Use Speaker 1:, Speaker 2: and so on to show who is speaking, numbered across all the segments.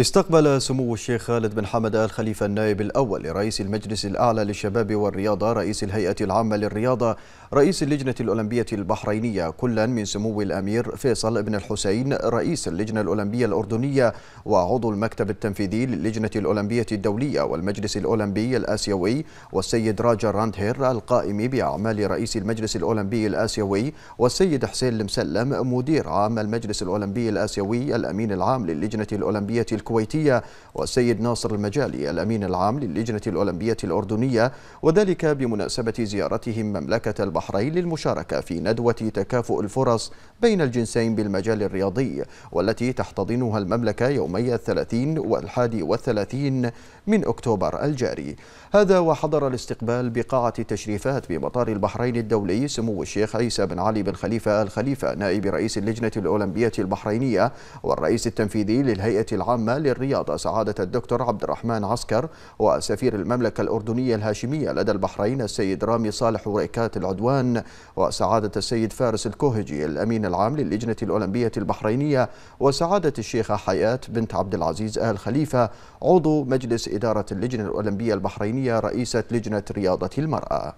Speaker 1: استقبل سمو الشيخ خالد بن حمد آل خليفة النائب الأول لرئيس المجلس الأعلى للشباب والرياضة رئيس الهيئة العامة للرياضة رئيس اللجنة الأولمبية البحرينية كلا من سمو الأمير فيصل بن الحسين رئيس اللجنة الأولمبية الأردنية وعضو المكتب التنفيذي للجنة الأولمبية الدولية والمجلس الأولمبي الآسيوي والسيد راجر راندهير القائم بأعمال رئيس المجلس الأولمبي الآسيوي والسيد حسين المسلم مدير عام المجلس الأولمبي الآسيوي الأمين العام للجنة الأولمبية الكويتية والسيد ناصر المجالي الأمين العام للجنة الأولمبية الأردنية وذلك بمناسبة زيارتهم مملكة البحرين للمشاركة في ندوة تكافؤ الفرص بين الجنسين بالمجال الرياضي والتي تحتضنها المملكة يومي الثلاثين والحادي والثلاثين من أكتوبر الجاري هذا وحضر الاستقبال بقاعة التشريفات بمطار البحرين الدولي سمو الشيخ عيسى بن علي بن خليفة الخليفة نائب رئيس اللجنة الأولمبية البحرينية والرئيس التنفيذي للهيئة العامة العامة للرياضة سعادة الدكتور عبد الرحمن عسكر وسفير المملكة الأردنية الهاشمية لدى البحرين السيد رامي صالح وريكات العدوان وسعادة السيد فارس الكوهجي الأمين العام للجنة الأولمبية البحرينية وسعادة الشيخة حياة بنت عبد العزيز آل خليفة عضو مجلس إدارة اللجنة الأولمبية البحرينية رئيسة لجنة رياضة المرأة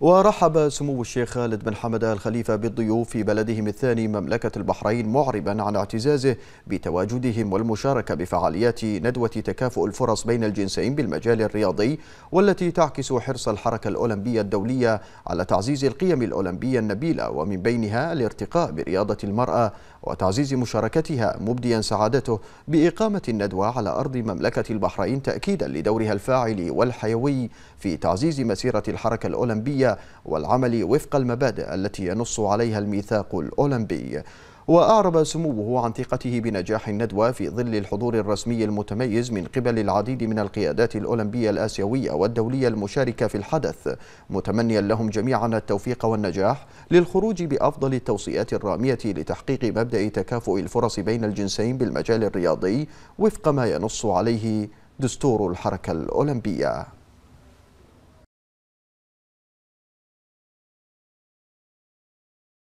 Speaker 1: ورحب سمو الشيخ خالد بن حمد الخليفة بالضيوف في بلدهم الثاني مملكة البحرين معربا عن اعتزازه بتواجدهم والمشاركة بفعاليات ندوة تكافؤ الفرص بين الجنسين بالمجال الرياضي والتي تعكس حرص الحركة الأولمبية الدولية على تعزيز القيم الأولمبية النبيلة ومن بينها الارتقاء برياضة المرأة وتعزيز مشاركتها مبديا سعادته بإقامة الندوة على أرض مملكة البحرين تأكيدا لدورها الفاعل والحيوي في تعزيز مسيرة الحركة الأولمبية والعمل وفق المبادئ التي ينص عليها الميثاق الأولمبي وأعرب سموه عن ثقته بنجاح الندوة في ظل الحضور الرسمي المتميز من قبل العديد من القيادات الأولمبية الآسيوية والدولية المشاركة في الحدث متمنيا لهم جميعا التوفيق والنجاح للخروج بأفضل التوصيات الرامية لتحقيق مبدأ تكافؤ الفرص بين الجنسين بالمجال الرياضي وفق ما ينص عليه دستور الحركة الأولمبية